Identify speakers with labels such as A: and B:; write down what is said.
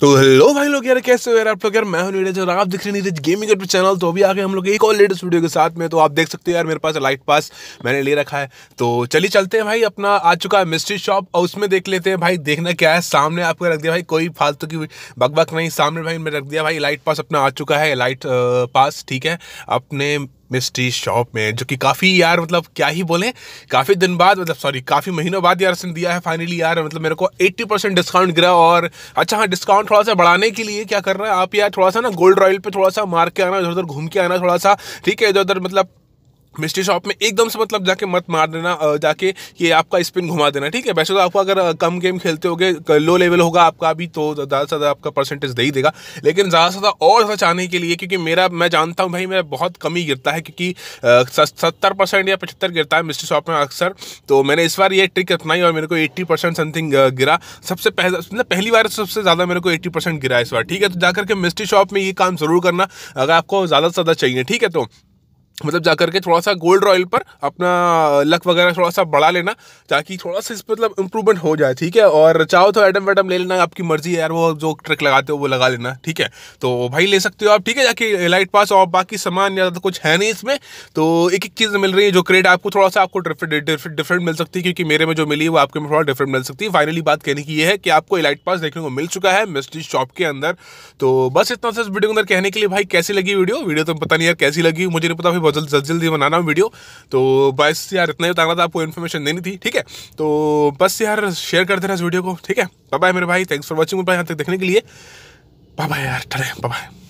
A: तो हेलो भाई लोग यार कैसे हो यार आप लोग यार मैं हूं और आप दिख रहे नीरज गेमिंग पे चैनल तो अभी आ गए हम लोग एक और लेटेस्ट वीडियो के साथ में तो आप देख सकते हो यार मेरे पास लाइट पास मैंने ले रखा है तो चलिए चलते हैं भाई अपना आ चुका है मिस्ट्री शॉप और उसमें देख लेते हैं भाई देखना क्या है सामने आपको रख दिया भाई कोई फालतू की बकबक नहीं सामने भाई मैंने रख दिया भाई लाइट पास अपना आ चुका है लाइट पास ठीक है अपने मिस्ट्री शॉप में जो कि काफ़ी यार मतलब क्या ही बोलें काफ़ी दिन बाद मतलब सॉरी काफ़ी महीनों बाद यार उसने दिया है फाइनली यार मतलब मेरे को 80 परसेंट डिस्काउंट गिरा और अच्छा हाँ डिस्काउंट थोड़ा सा बढ़ाने के लिए क्या कर रहे हैं आप यार थोड़ा सा ना गोल्ड रॉयल पर थोड़ा सा मार के आना इधर उधर घूम के आना थोड़ा सा ठीक है इधर उधर मतलब मिस्ट्री शॉप में एकदम से मतलब जाके मत मार देना जाके ये आपका स्पिन घुमा देना ठीक है वैसे तो आपको अगर कम गेम खेलते होगे लो लेवल होगा आपका अभी तो ज़्यादा से ज़्यादा आपका परसेंटेज दे ही देगा लेकिन ज़्यादा से ज़्यादा और ज़्यादा चाहने के लिए क्योंकि मेरा मैं जानता हूँ भाई मेरा बहुत कम ही गिरता है क्योंकि सत्तर परसेंट या पचहत्तर गिरता है मिस्ट्री शॉप में अक्सर तो मैंने इस बार ये ट्रिक अपनाई और मेरे को एट्टी परसेंट समथिंग गिरा सबसे पहले मतलब पहली बार सबसे ज़्यादा मेरे को एट्टी परसेंट गिरा इस बार ठीक है तो जाकर के मिस्ट्री शॉप में ये काम ज़रूर करना अगर आपको ज़्यादा से ज़्यादा चाहिए ठीक है तो मतलब जा करके थोड़ा सा गोल्ड रॉयल पर अपना लक वगैरह थोड़ा सा बढ़ा लेना ताकि थोड़ा सा इस पर मतलब इम्प्रूवमेंट हो जाए ठीक है और चाहो तो एडम वैडम ले लेना आपकी मर्जी है यार वो जो ट्रिक लगाते हो वो लगा लेना ठीक है तो भाई ले सकते हो आप ठीक है जाके लाइट पास और बाकी सामान या तो कुछ है नहीं इसमें तो एक एक चीज़ मिल रही है जो क्रेट आपको थोड़ा सा आपको डिफरेंट मिल सकती है क्योंकि मेरे में जो मिली है वो आपके में थोड़ा डिफरेंट मिल सकती है फाइनली बात कहने की ये है कि आपको इलाइट पास देखने को मिल चुका है मिस्ट्री शॉप के अंदर तो बस इतना सा इस वीडियो के अंदर कहने के लिए भाई कैसी लगी वीडियो वीडियो तो पता नहीं यार कैसी लगी मुझे नहीं पता बहुत जल्द जल्द जल्दी बना रहा हूँ वीडियो तो बस यार इतना ही उतारा था आपको इन्फॉर्मेशन देनी थी ठीक है तो बस यार शेयर कर देना इस वीडियो को ठीक है बाय मेरे भाई थैंक्स फॉर वॉचिंग यहाँ तक देखने के लिए बाय यार ठरे बाय